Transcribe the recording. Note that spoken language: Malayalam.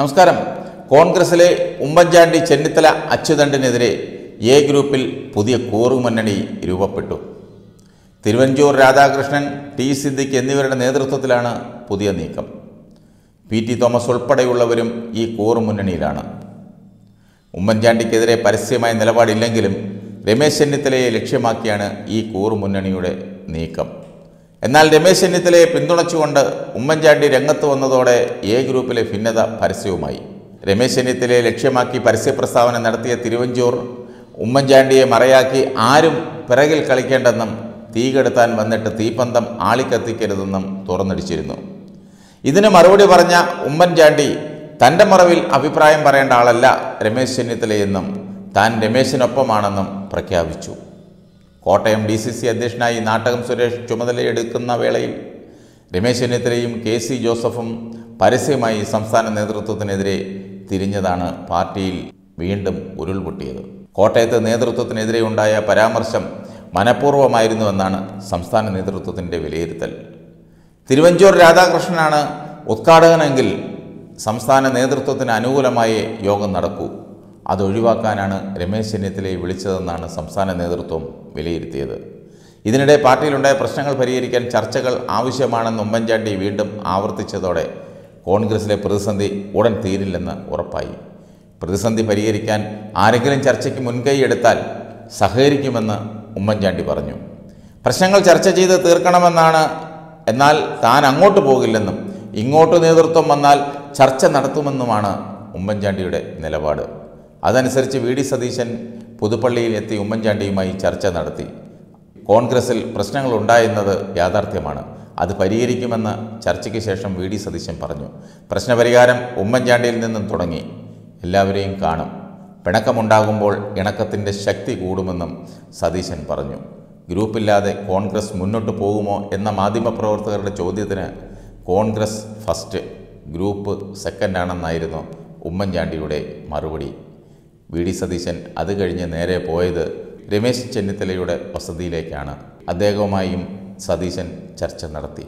നമസ്കാരം കോൺഗ്രസിലെ ഉമ്മൻചാണ്ടി ചെന്നിത്തല അച്യുതണ്ടിനെതിരെ എ ഗ്രൂപ്പിൽ പുതിയ കൂറുമുന്നണി രൂപപ്പെട്ടു തിരുവഞ്ചൂർ രാധാകൃഷ്ണൻ ടി സിദ്ദിഖ് എന്നിവരുടെ നേതൃത്വത്തിലാണ് പുതിയ നീക്കം പി ടി തോമസ് ഉൾപ്പെടെയുള്ളവരും ഈ കൂറുമുന്നണിയിലാണ് ഉമ്മൻചാണ്ടിക്കെതിരെ പരസ്യമായ നിലപാടില്ലെങ്കിലും രമേശ് ചെന്നിത്തലയെ ലക്ഷ്യമാക്കിയാണ് ഈ കൂറുമുന്നണിയുടെ നീക്കം എന്നാൽ രമേശ് ചെന്നിത്തലയെ പിന്തുണച്ചുകൊണ്ട് ഉമ്മൻചാണ്ടി രംഗത്ത് വന്നതോടെ എ ഗ്രൂപ്പിലെ ഭിന്നത പരസ്യവുമായി രമേശ് ചെന്നിത്തലയെ ലക്ഷ്യമാക്കി പരസ്യ പ്രസ്താവന നടത്തിയ തിരുവഞ്ചൂർ ഉമ്മൻചാണ്ടിയെ മറയാക്കി ആരും പിറകിൽ കളിക്കേണ്ടെന്നും തീ കെടുത്താൻ വന്നിട്ട് തീപ്പന്തം ആളിക്കത്തിക്കരുതെന്നും തുറന്നടിച്ചിരുന്നു ഇതിന് മറുപടി പറഞ്ഞ ഉമ്മൻചാണ്ടി തൻ്റെ മറവിൽ അഭിപ്രായം പറയേണ്ട ആളല്ല രമേശ് ചെന്നിത്തലയെന്നും താൻ രമേശിനൊപ്പമാണെന്നും പ്രഖ്യാപിച്ചു കോട്ടയം ഡി സി സി അധ്യക്ഷനായി നാട്ടകം സുരേഷ് ചുമതലയെടുക്കുന്ന വേളയിൽ രമേശ് ചെന്നിത്തലയും കെ സി ജോസഫും പരസ്യമായി സംസ്ഥാന നേതൃത്വത്തിനെതിരെ തിരിഞ്ഞതാണ് പാർട്ടിയിൽ വീണ്ടും ഉരുൾപൊട്ടിയത് കോട്ടയത്ത് നേതൃത്വത്തിനെതിരെ ഉണ്ടായ പരാമർശം മനഃപൂർവ്വമായിരുന്നുവെന്നാണ് സംസ്ഥാന നേതൃത്വത്തിൻ്റെ വിലയിരുത്തൽ തിരുവഞ്ചൂർ രാധാകൃഷ്ണനാണ് ഉദ്ഘാടകനെങ്കിൽ സംസ്ഥാന നേതൃത്വത്തിന് അനുകൂലമായി യോഗം നടക്കൂ അതൊഴിവാക്കാനാണ് രമേശ് ചെന്നിത്തലയെ വിളിച്ചതെന്നാണ് സംസ്ഥാന നേതൃത്വം വിലയിരുത്തിയത് ഇതിനിടെ പാർട്ടിയിലുണ്ടായ പ്രശ്നങ്ങൾ പരിഹരിക്കാൻ ചർച്ചകൾ ആവശ്യമാണെന്ന് ഉമ്മൻചാണ്ടി വീണ്ടും ആവർത്തിച്ചതോടെ കോൺഗ്രസിലെ പ്രതിസന്ധി ഉടൻ തീരില്ലെന്ന് ഉറപ്പായി പ്രതിസന്ധി പരിഹരിക്കാൻ ആരെങ്കിലും ചർച്ചയ്ക്ക് മുൻകൈ എടുത്താൽ സഹകരിക്കുമെന്ന് ഉമ്മൻചാണ്ടി പറഞ്ഞു പ്രശ്നങ്ങൾ ചർച്ച ചെയ്ത് തീർക്കണമെന്നാണ് എന്നാൽ താൻ അങ്ങോട്ട് പോകില്ലെന്നും ഇങ്ങോട്ട് നേതൃത്വം വന്നാൽ ചർച്ച നടത്തുമെന്നുമാണ് ഉമ്മൻചാണ്ടിയുടെ നിലപാട് അതനുസരിച്ച് വി ഡി സതീശൻ പുതുപ്പള്ളിയിൽ എത്തി ഉമ്മൻചാണ്ടിയുമായി ചർച്ച നടത്തി കോൺഗ്രസിൽ പ്രശ്നങ്ങളുണ്ടായെന്നത് യാഥാർത്ഥ്യമാണ് അത് പരിഹരിക്കുമെന്ന് ചർച്ചയ്ക്ക് ശേഷം വി ഡി സതീശൻ പറഞ്ഞു പ്രശ്നപരിഹാരം ഉമ്മൻചാണ്ടിയിൽ നിന്നും തുടങ്ങി എല്ലാവരെയും കാണും പിണക്കമുണ്ടാകുമ്പോൾ ഇണക്കത്തിൻ്റെ ശക്തി കൂടുമെന്നും സതീശൻ പറഞ്ഞു ഗ്രൂപ്പില്ലാതെ കോൺഗ്രസ് മുന്നോട്ട് പോകുമോ എന്ന മാധ്യമപ്രവർത്തകരുടെ ചോദ്യത്തിന് കോൺഗ്രസ് ഫസ്റ്റ് ഗ്രൂപ്പ് സെക്കൻഡാണെന്നായിരുന്നു ഉമ്മൻചാണ്ടിയുടെ മറുപടി വി ഡി സതീശൻ അത് കഴിഞ്ഞ് നേരെ പോയത് രമേശ് ചെന്നിത്തലയുടെ വസതിയിലേക്കാണ് അദ്ദേഹവുമായും സതീശൻ ചർച്ച നടത്തി